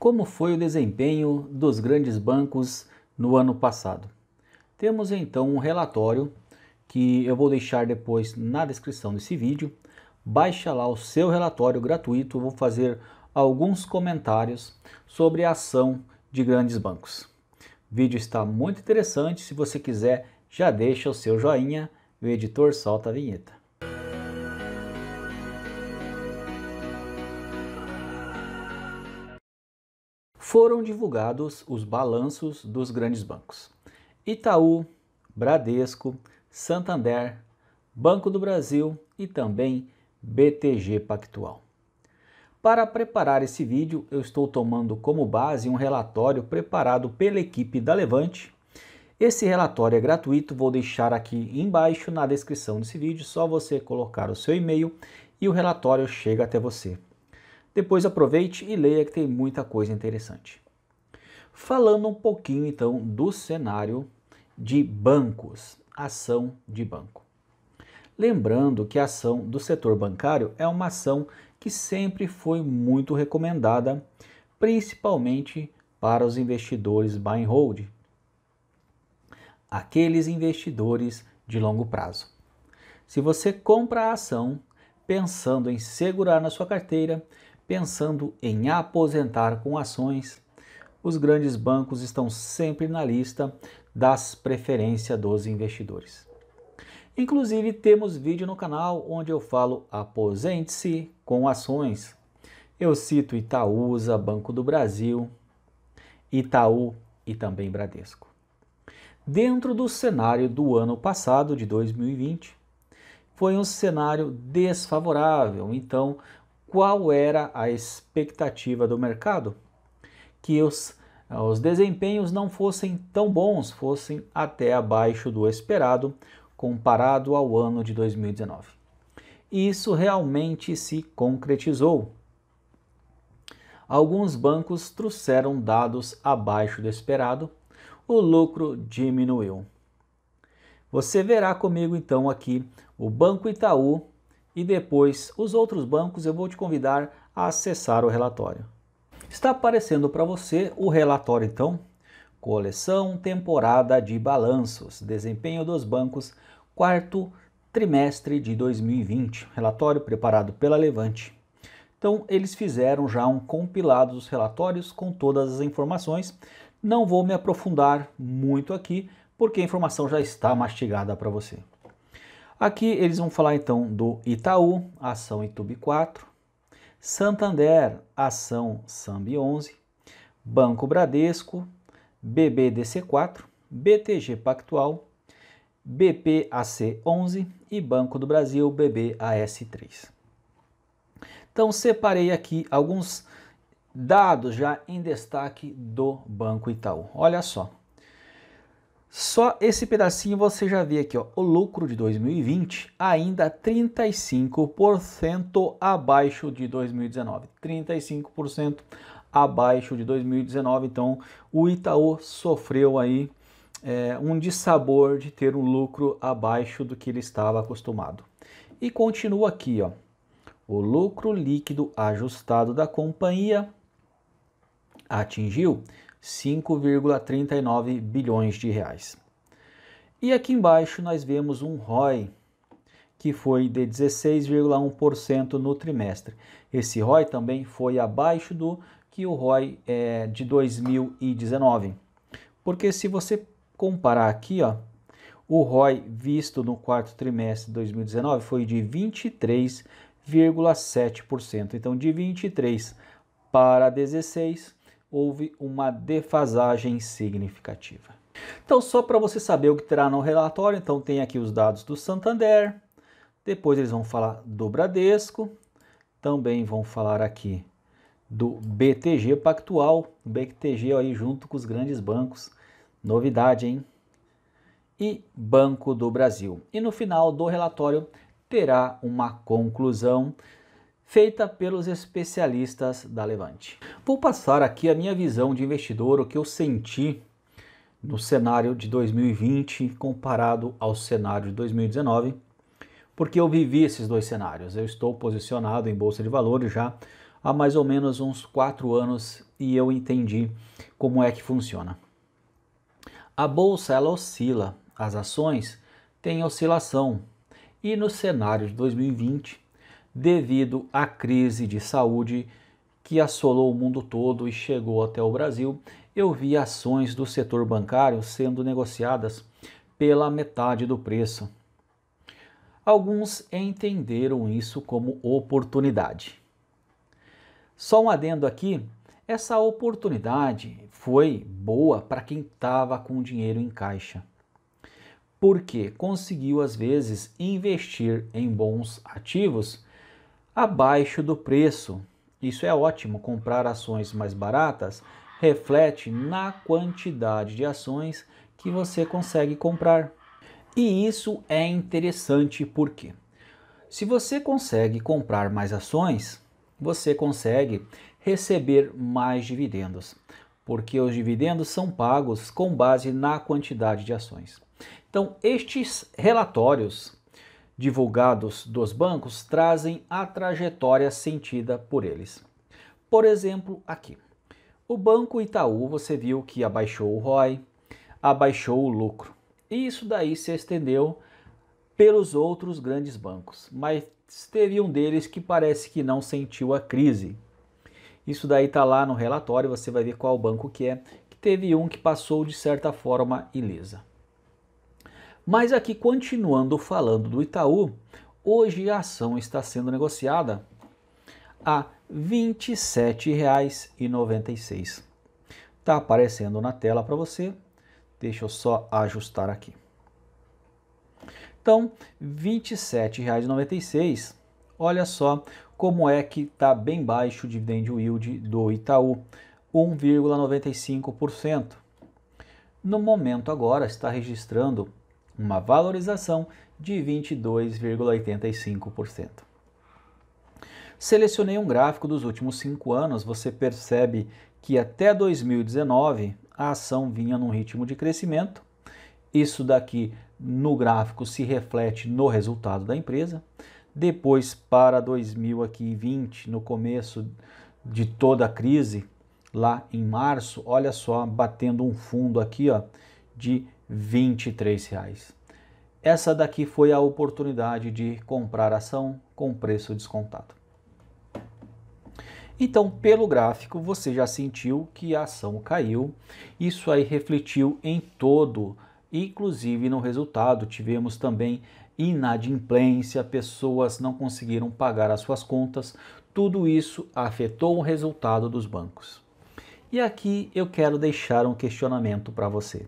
Como foi o desempenho dos grandes bancos no ano passado? Temos então um relatório que eu vou deixar depois na descrição desse vídeo. Baixa lá o seu relatório gratuito, vou fazer alguns comentários sobre a ação de grandes bancos. O vídeo está muito interessante, se você quiser já deixa o seu joinha, o editor solta a vinheta. foram divulgados os balanços dos grandes bancos. Itaú, Bradesco, Santander, Banco do Brasil e também BTG Pactual. Para preparar esse vídeo, eu estou tomando como base um relatório preparado pela equipe da Levante. Esse relatório é gratuito, vou deixar aqui embaixo na descrição desse vídeo, só você colocar o seu e-mail e o relatório chega até você. Depois aproveite e leia que tem muita coisa interessante. Falando um pouquinho então do cenário de bancos, ação de banco. Lembrando que a ação do setor bancário é uma ação que sempre foi muito recomendada, principalmente para os investidores buy and hold, aqueles investidores de longo prazo. Se você compra a ação pensando em segurar na sua carteira, pensando em aposentar com ações, os grandes bancos estão sempre na lista das preferências dos investidores. Inclusive, temos vídeo no canal onde eu falo aposente-se com ações. Eu cito Itaúsa, Banco do Brasil, Itaú e também Bradesco. Dentro do cenário do ano passado, de 2020, foi um cenário desfavorável, então qual era a expectativa do mercado? Que os, os desempenhos não fossem tão bons, fossem até abaixo do esperado comparado ao ano de 2019. E isso realmente se concretizou. Alguns bancos trouxeram dados abaixo do esperado, o lucro diminuiu. Você verá comigo então aqui o Banco Itaú e depois os outros bancos, eu vou te convidar a acessar o relatório. Está aparecendo para você o relatório então? Coleção temporada de balanços, desempenho dos bancos, quarto trimestre de 2020, relatório preparado pela Levante. Então, eles fizeram já um compilado dos relatórios com todas as informações. Não vou me aprofundar muito aqui, porque a informação já está mastigada para você. Aqui eles vão falar então do Itaú, ação Itube 4, Santander, ação Sambi 11, Banco Bradesco, BBDC4, BTG Pactual, BPAC 11 e Banco do Brasil BBAS3. Então separei aqui alguns dados já em destaque do Banco Itaú. Olha só. Só esse pedacinho você já vê aqui, ó, o lucro de 2020 ainda 35% abaixo de 2019. 35% abaixo de 2019, então o Itaú sofreu aí é, um dissabor de ter um lucro abaixo do que ele estava acostumado. E continua aqui, ó, o lucro líquido ajustado da companhia atingiu 5,39 bilhões de reais. E aqui embaixo nós vemos um ROI que foi de 16,1% no trimestre. Esse ROI também foi abaixo do que o ROI é, de 2019. Porque se você comparar aqui, ó, o ROI visto no quarto trimestre de 2019 foi de 23,7%. Então, de 23 para 16 houve uma defasagem significativa. Então, só para você saber o que terá no relatório, então tem aqui os dados do Santander, depois eles vão falar do Bradesco, também vão falar aqui do BTG Pactual, BTG aí junto com os grandes bancos. Novidade, hein? E Banco do Brasil. E no final do relatório terá uma conclusão feita pelos especialistas da Levante. Vou passar aqui a minha visão de investidor, o que eu senti no cenário de 2020 comparado ao cenário de 2019, porque eu vivi esses dois cenários. Eu estou posicionado em bolsa de valores já há mais ou menos uns quatro anos e eu entendi como é que funciona. A bolsa ela oscila, as ações têm oscilação e no cenário de 2020 devido à crise de saúde que assolou o mundo todo e chegou até o Brasil, eu vi ações do setor bancário sendo negociadas pela metade do preço. Alguns entenderam isso como oportunidade. Só um adendo aqui: essa oportunidade foi boa para quem estava com dinheiro em caixa, porque conseguiu às vezes investir em bons ativos abaixo do preço. Isso é ótimo, comprar ações mais baratas reflete na quantidade de ações que você consegue comprar. E isso é interessante porque se você consegue comprar mais ações, você consegue receber mais dividendos, porque os dividendos são pagos com base na quantidade de ações. Então, estes relatórios divulgados dos bancos trazem a trajetória sentida por eles. Por exemplo, aqui. O Banco Itaú, você viu que abaixou o ROI, abaixou o lucro. E isso daí se estendeu pelos outros grandes bancos, mas teve um deles que parece que não sentiu a crise. Isso daí está lá no relatório, você vai ver qual banco que é, que teve um que passou de certa forma ilesa. Mas aqui, continuando falando do Itaú, hoje a ação está sendo negociada a R$ 27,96. Está aparecendo na tela para você. Deixa eu só ajustar aqui. Então, R$ 27,96. Olha só como é que está bem baixo o dividend yield do Itaú, 1,95%. No momento agora está registrando uma valorização de 22,85%. Selecionei um gráfico dos últimos cinco anos, você percebe que até 2019 a ação vinha num ritmo de crescimento. Isso daqui no gráfico se reflete no resultado da empresa. Depois, para 2020, no começo de toda a crise, lá em março, olha só, batendo um fundo aqui ó, de 23 reais. Essa daqui foi a oportunidade de comprar ação com preço descontado. Então, pelo gráfico, você já sentiu que a ação caiu. Isso aí refletiu em todo, inclusive no resultado. Tivemos também inadimplência, pessoas não conseguiram pagar as suas contas. Tudo isso afetou o resultado dos bancos. E aqui eu quero deixar um questionamento para você.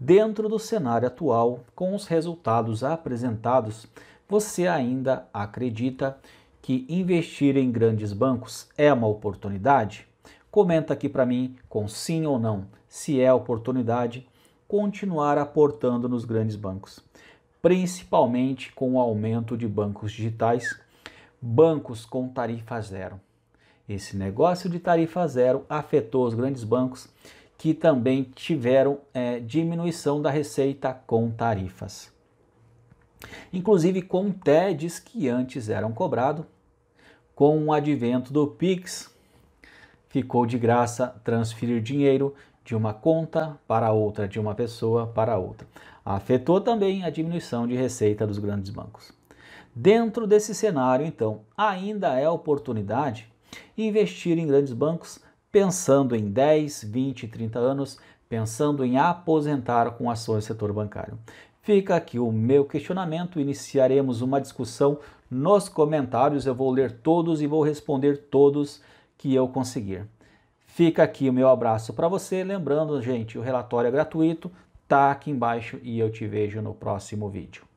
Dentro do cenário atual, com os resultados apresentados, você ainda acredita que investir em grandes bancos é uma oportunidade? Comenta aqui para mim com sim ou não, se é oportunidade continuar aportando nos grandes bancos, principalmente com o aumento de bancos digitais, bancos com tarifa zero. Esse negócio de tarifa zero afetou os grandes bancos que também tiveram é, diminuição da receita com tarifas. Inclusive com TEDs que antes eram cobrados, com o advento do Pix, ficou de graça transferir dinheiro de uma conta para outra, de uma pessoa para outra. Afetou também a diminuição de receita dos grandes bancos. Dentro desse cenário, então, ainda é oportunidade investir em grandes bancos pensando em 10, 20, 30 anos, pensando em aposentar com ações do setor bancário. Fica aqui o meu questionamento, iniciaremos uma discussão nos comentários, eu vou ler todos e vou responder todos que eu conseguir. Fica aqui o meu abraço para você, lembrando, gente, o relatório é gratuito, tá aqui embaixo e eu te vejo no próximo vídeo.